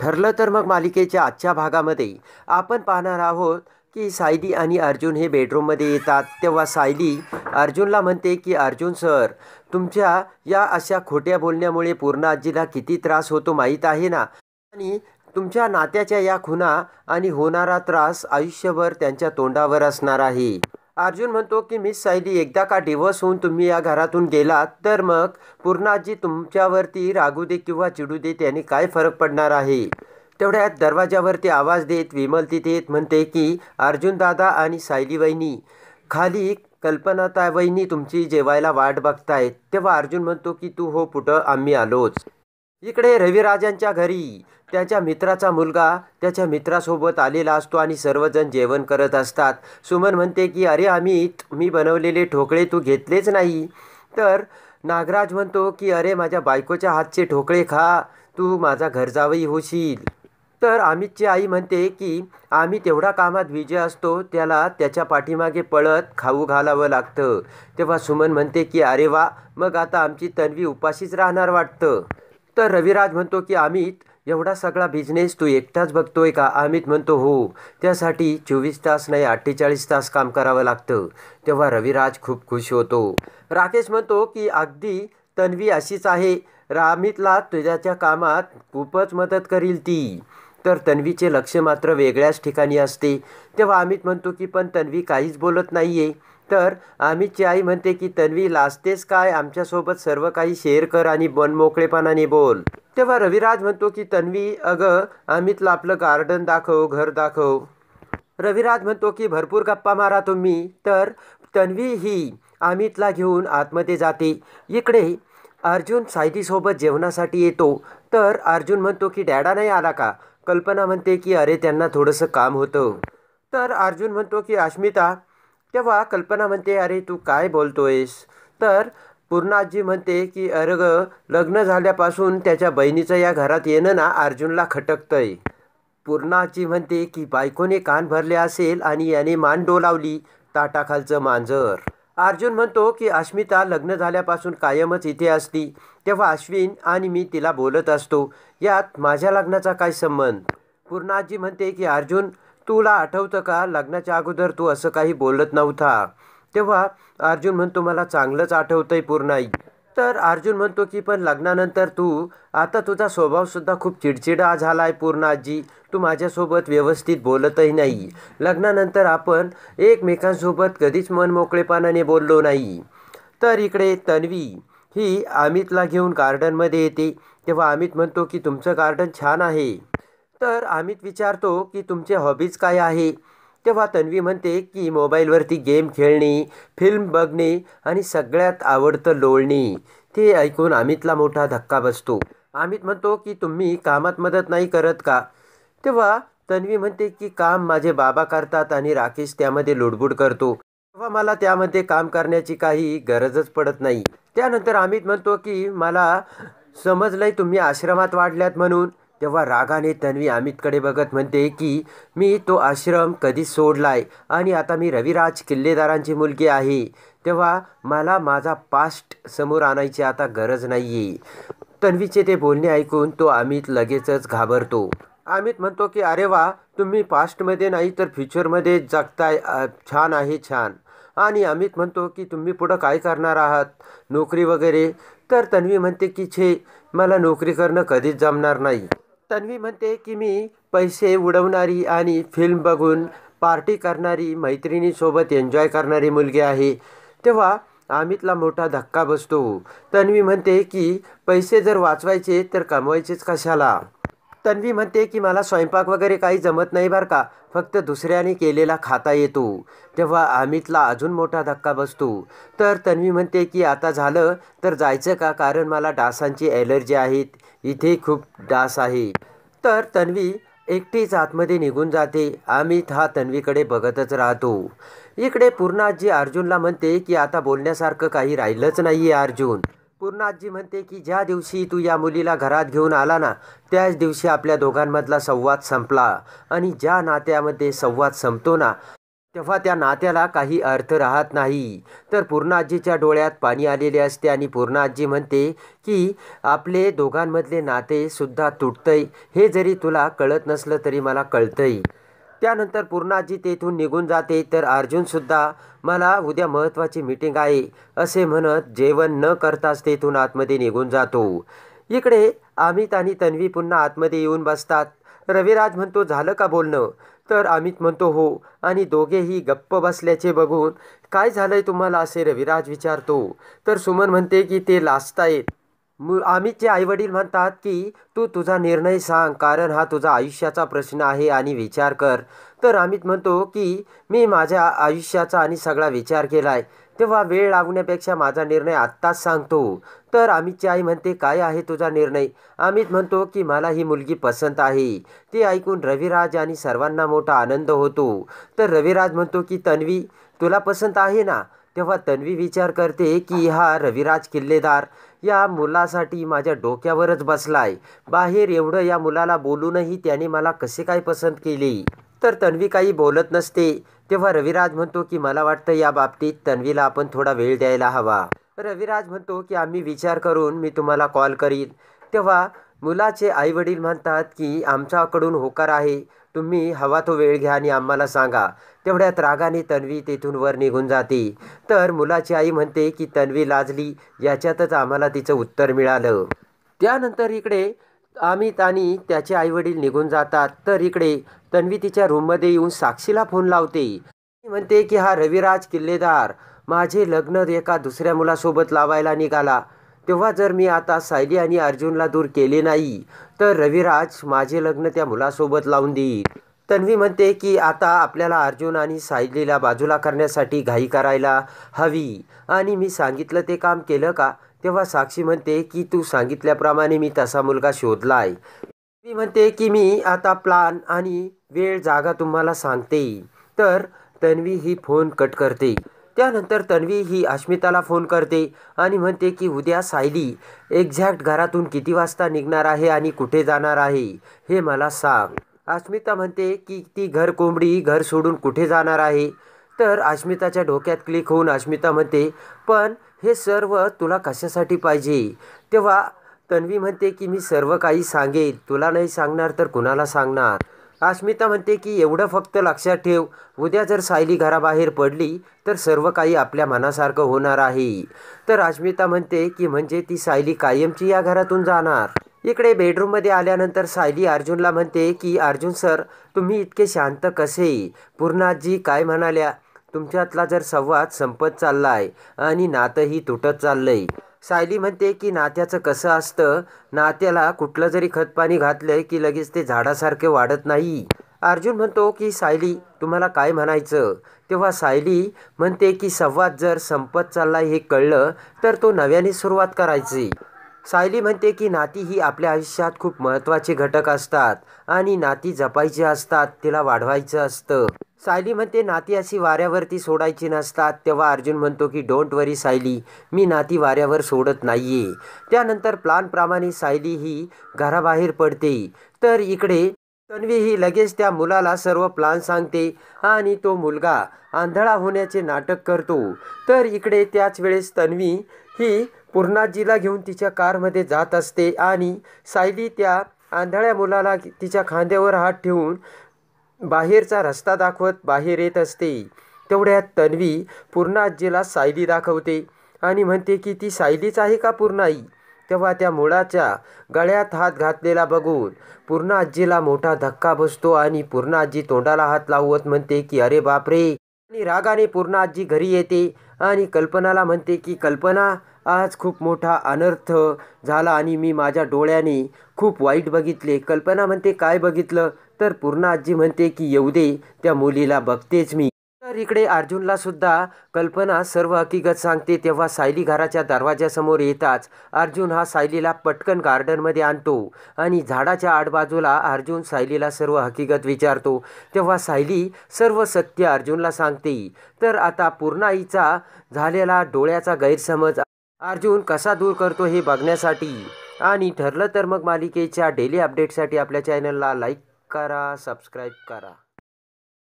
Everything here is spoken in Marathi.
ठरलं तर मग मालिकेच्या आजच्या भागामध्ये आपण पाहणार आहोत की सायली आणि अर्जुन हे बेडरूममध्ये येतात तेव्हा सायली अर्जुनला म्हणते की अर्जुन सर तुमच्या या अशा खोट्या बोलण्यामुळे पूर्ण आजीला किती त्रास होतो माहीत आहे ना आणि तुमच्या नात्याच्या या खुना आणि होणारा त्रास आयुष्यभर त्यांच्या तोंडावर असणार आहे अर्जुन म्हणतो की मिस सायली एकदा का डिवोर्स होऊन तुम्ही या घरातून गेलात तर मग पूर्णाजी तुमच्यावरती रागू दे किंवा चिडू दे त्याने काय फरक पडणार आहे तेवढ्यात दरवाजावरती आवाज देत विमल तिथे म्हणते की अर्जुन दादा आणि सायली वहिनी खाली कल्पनाता वहिनी तुमची जेवायला वाट बघतायत तेव्हा अर्जुन म्हणतो की तू हो पुटं आम्ही आलोच इकडे रविराजांच्या घरी त्याच्या मित्राचा मुलगा त्याच्या मित्रासोबत आलेला असतो आणि सर्वजण जेवण करत असतात सुमन म्हणते की अरे अमित मी बनवलेले ठोकळे तू घेतलेच नाही तर नागराज म्हणतो की अरे माझ्या बायकोच्या हातचे ठोकळे खा तू माझा घरजावई होशील तर अमितची आई म्हणते की आम्ही तेवढा कामात विजय असतो त्याला त्याच्या पाठीमागे पळत खाऊ घालावं लागतं तेव्हा सुमन म्हणते की अरे वा मग आता आमची तन्वी उपाशीच राहणार वाटतं तर रविराज म्हणतो की अमित एवढा सगळा बिझनेस तू एकटाच बघतोय का अमित म्हणतो हो त्यासाठी चोवीस तास नाही अठ्ठेचाळीस तास काम करावं लागतं तेव्हा रविराज खूप खुश होतो राकेश म्हणतो की अगदी तन्वी अशीच आहे रामितला तुझ्याच्या कामात खूपच मदत करील ती तर तन्वीचे लक्ष मात्र वेगळ्याच ठिकाणी असते तेव्हा अमित म्हणतो की पण तन्वी काहीच बोलत नाही आहे तर आम्हीची आई म्हणते की तन्वी लाजतेस काय आमच्यासोबत सर्व काही शेअर कर आणि बन मोकळेपणाने बोल तेव्हा रविराज म्हणतो की तन्वी अगं अमितला आपलं गार्डन दाखव घर दाखव रविराज म्हणतो की भरपूर गप्पा मारा तुम्ही तर तन्वी ही अमितला घेऊन आतमध्ये जाते इकडे अर्जुन सायदीसोबत जेवणासाठी येतो तर अर्जुन म्हणतो की डॅडा नाही आला का कल्पना म्हणते की अरे त्यांना थोडंसं काम होतं तर अर्जुन म्हणतो की अस्मिता तेव्हा कल्पना म्हणते अरे तू काय बोलतोयस तर पूर्ण म्हणते की अरग लग्न झाल्यापासून त्याच्या बहिणीचं या घरात येणं ना अर्जुनला खटकतंय पूर्णाची म्हणते की बायकोने कान भरले असेल आणि याने मान डोलावली ताटाखालचं मांजर अर्जुन म्हणतो की अस्मिता लग्न झाल्यापासून कायमच इथे असती तेव्हा अश्विन आणि मी तिला बोलत असतो यात माझ्या लग्नाचा काय संबंध पूर्णाजी म्हणते की अर्जुन तुला आठवतं का लग्नाच्या अगोदर तू असं काही बोलत नव्हता तेव्हा अर्जुन म्हणतो मला चांगलंच आठवतंय पूर्णाई तर अर्जुन म्हणतो की पण लग्नानंतर तू आता तुझा स्वभावसुद्धा खूप चिडचिडा झाला आहे पूर्ण आजी तू माझ्यासोबत व्यवस्थित बोलतही नाही लग्नानंतर आपण एकमेकांसोबत कधीच मन मोकळेपणाने बोललो नाही तर इकडे तन्वी ही अमितला घेऊन गार्डनमध्ये येते तेव्हा अमित म्हणतो की तुमचं गार्डन छान आहे तर अमित विचारतो की तुमचे हॉबीज काय आहे तेव्हा तन्वी म्हणते की मोबाईलवरती गेम खेळणे फिल्म बघणे आणि सगळ्यात आवडतं लोळणे ते ऐकून अमितला मोठा धक्का बसतो अमित म्हणतो की तुम्ही कामात मदत नाही करत का तेव्हा तन्वी म्हणते की काम माझे बाबा करतात आणि राकेश त्यामध्ये लुडबुड करतो तेव्हा मला त्यामध्ये काम करण्याची काही गरजच पडत नाही त्यानंतर अमित म्हणतो की मला समजलंय तुम्ही आश्रमात वाढल्यात म्हणून तेव्हा रागाने तन्वी अमितकडे बघत म्हणते की मी तो आश्रम कधी सोडलाय आणि आता मी रविराज किल्लेदारांची मुलगी आहे तेव्हा मला माझा पास्ट समोर आणायची आता गरज नाही तन्वीचे ते बोलणे ऐकून तो अमित लगेचच घाबरतो अमित म्हणतो की अरे वा तुम्ही पास्टमध्ये नाही तर फ्युचरमध्ये जगताय छान आहे छान आणि अमित म्हणतो की तुम्ही पुढं काय करणार आहात नोकरी वगैरे तर तन्वी म्हणते की छे मला नोकरी करणं कधीच जमणार नाही तन्वी म्हणते की मी पैसे उडवणारी आणि फिल्म बघून पार्टी करणारी मैत्रिणीसोबत एन्जॉय करणारी मुलगी आहे तेव्हा अमितला मोठा धक्का बसतो तन्वी म्हणते की पैसे जर वाचवायचे तर कमवायचेच कशाला तन्वी म्हणते की मला स्वयंपाक वगैरे काही जमत नाही बरं का फक्त दुसऱ्याने केलेला खाता येतो तेव्हा अमितला अजून मोठा धक्का बसतो तर तन्वी म्हणते की आता झालं तर जायचं का कारण मला डासांची ॲलर्जी आहेत इथे खूप डास आहे तर तन्वी एकटीच आतमध्ये निघून जाते अमित हा तन्वीकडे बघतच राहतो इकडे पूर्णाजी अर्जुनला म्हणते की आता बोलण्यासारखं काही राहिलंच नाही अर्जुन पूर्ण आजी म्हणते की ज्या दिवशी तू या मुलीला घरात घेऊन आला ना त्याच दिवशी आपल्या दोघांमधला संवाद संपला आणि ज्या नात्यामध्ये संवाद संपतो ना तेव्हा त्या नात्याला काही अर्थ राहत नाही तर पूर्णाजीच्या डोळ्यात पाणी आलेले असते आणि पूर्णाजी म्हणते की आपले दोघांमधले नातेसुद्धा तुटतंय हे जरी तुला कळत नसलं तरी मला कळतंय त्यानंतर पूर्णाजी तेथून निघून जाते तर अर्जुनसुद्धा मला उद्या महत्त्वाची मीटिंग आहे असे म्हणत जेवण न करताच तेथून आतमध्ये निघून जातो इकडे अमित आणि तन्वी पुन्हा आतमध्ये येऊन बसतात रविराज म्हणतो झालं का बोलणं तर अमित म्हणतो हो आणि दोघेही गप्प बसल्याचे बघून काय झालंय तुम्हाला असे रविराज विचारतो तर सुमन म्हणते की ते लाचतायत आई वडील म्हणतात की तू तुझा निर्णय सांग कारण हा तुझा आयुष्याचा प्रश्न आहे आणि विचार कर तर अमित म्हणतो की मी माझ्या आयुष्याचा आणि सगळा विचार केला आहे तेव्हा वेळ लागण्यापेक्षा माझा निर्णय आत्ताच सांगतो तर अमितची आई म्हणते काय आहे तुझा निर्णय अमित म्हणतो की मला ही मुलगी पसंत आहे ते ऐकून रविराज आणि सर्वांना मोठा आनंद होतो तर रविराज म्हणतो की तन्वी तुला पसंत आहे ना तेव्हा तन्वी विचार करते की हा रविराज किल्लेदार या मुलासाठी माझ्या डोक्यावरच बसलाय बाहेर एवढं या मुलाला बोलूनही त्याने मला कसे काय पसंत केली तर तन्वी काही बोलत नसते तेव्हा रविराज म्हणतो की मला वाटतं या बाबतीत तन्वीला आपण थोडा वेळ द्यायला हवा रविराज म्हणतो की आम्ही विचार करून मी तुम्हाला कॉल करीन तेव्हा मुलाचे आईवडील म्हणतात की आमच्याकडून होकार आहे तुम्ही हवा तो वेळ घ्या आणि आम्हाला सांगा तेवढ्यात रागाने तन्वी तेथून वर निघून जाते तर मुलाची आई म्हणते की तन्वी लाजली याच्यातच आम्हाला तिचं उत्तर मिळालं त्यानंतर इकडे अमित आणि त्याचे आईवडील निघून जातात तर इकडे तन्वी तिच्या रूममध्ये येऊन साक्षीला फोन लावते म्हणते की हा रविराज किल्लेदार माझे लग्न एका दुसऱ्या मुलासोबत लावायला निघाला तेव्हा जर मी आता सायली आणि अर्जुनला दूर केले नाही तर रविराज माझे लग्न त्या मुलासोबत लावून देईल तन्वी म्हणते की आता आपल्याला अर्जुन आणि सायलीला बाजूला करण्यासाठी घाई करायला हवी आणि मी सांगितलं ते काम केलं का तेव्हा साक्षी म्हणते की तू सांगितल्याप्रमाणे मी तसा मुलगा शोधला आहे तन्वी म्हणते की मी आता प्लान आणि वेळ जागा तुम्हाला सांगते तर तन्वी ही फोन कट करते त्यानंतर तन्वी ही अस्मिताला फोन करते आणि म्हणते की उद्या सायली एक्झॅक्ट घरातून किती वाजता निघणार आहे आणि कुठे जाणार आहे हे मला सांग अस्मिता म्हणते की ती घर कोंबडी घर सोडून कुठे जाणार आहे तर अस्मिताच्या डोक्यात क्लिक होऊन अस्मिता म्हणते पण हे सर्व तुला कशासाठी पाहिजे तेव्हा तन्वी म्हणते की मी सर्व काही सांगेल तुला नाही सांगणार तर कुणाला सांगणार अस्मिता म्हणते की एवढं फक्त लक्षात ठेव उद्या जर सायली घराबाहेर पडली तर सर्व काही आपल्या मनासारखं होणार आहे तर अस्मिता म्हणते की म्हणजे ती सायली कायमची या घरातून जाणार इकडे बेडरूममध्ये आल्यानंतर सायली अर्जुनला म्हणते की अर्जुन सर तुम्ही इतके शांत कसे पूर्णाजी काय म्हणाल्या तुमच्यातला जर संवाद संपत चाललाय आणि नातंही तुटत चाललंय सायली म्हणते की नात्याचं कसं असतं नात्याला कुठलं जरी खतपाणी घातलं की लगेच ते झाडासारखे वाढत नाही अर्जुन म्हणतो की सायली तुम्हाला काय म्हणायचं तेव्हा सायली म्हणते की संवाद जर संपत चालला हे कळलं तर तो नव्याने सुरुवात करायची सायली म्हणते की नाती ही आपल्या आयुष्यात खूप महत्त्वाचे घटक असतात आणि नाती जपायची असतात तिला वाढवायचं असतं सायली म्हणते नाती अशी वाऱ्यावरती सोडायची नसतात तेव्हा अर्जुन म्हणतो की डोंट वरी सायली मी नाती वाऱ्यावर सोडत नाहीये त्यानंतर प्लानप्रमाणे सायली ही घराबाहेर पडते तर इकडे तन्वी ही लगेच त्या मुलाला सर्व प्लान सांगते आणि तो मुलगा आंधळा होण्याचे नाटक करतो तर इकडे त्याच वेळेस तन्वी ही पूर्णाजीला घेऊन तिच्या कारमध्ये जात असते आणि सायली त्या आंधळ्या मुलाला तिच्या खांद्यावर हात ठेवून बाहेरचा रस्ता दाखवत बाहेर येत असते तेवढ्यात तन्वी पूर्ण आजीला सायली दाखवते आणि म्हणते की ती सायलीच आहे का पूर्णाई तेव्हा त्या मुळाच्या गळ्यात हात घातलेला बघून पूर्ण आजीला मोठा धक्का बसतो आणि पूर्ण आजी तोंडाला हात लावत म्हणते की अरे बापरे आणि रागाने पूर्ण आजी घरी येते आणि कल्पनाला म्हणते की कल्पना आज खूप मोठा अनर्थ झाला आणि मी माझ्या डोळ्याने खूप वाईट बघितले कल्पना म्हणते काय बघितलं तर पूर्ण आजी म्हणते की येऊ दे त्या मुलीला बघतेच मी तर इकडे अर्जुनला सुद्धा कल्पना सर्व हकीकत सांगते तेव्हा सायली घराच्या दरवाजासमोर येताच अर्जुन हा सायलीला पटकन गार्डनमध्ये आणतो आणि झाडाच्या आडबाजूला अर्जुन सायलीला सर्व हकीकत विचारतो तेव्हा सायली सर्व सत्य अर्जुनला सांगते तर आता पूर्णाईचा झालेला डोळ्याचा गैरसमज अर्जुन कसा दूर करतो हे बघण्यासाठी आणि ठरलं तर मग मालिकेच्या डेली अपडेटसाठी आपल्या चॅनलला लाईक करा सबस्क्राईब करा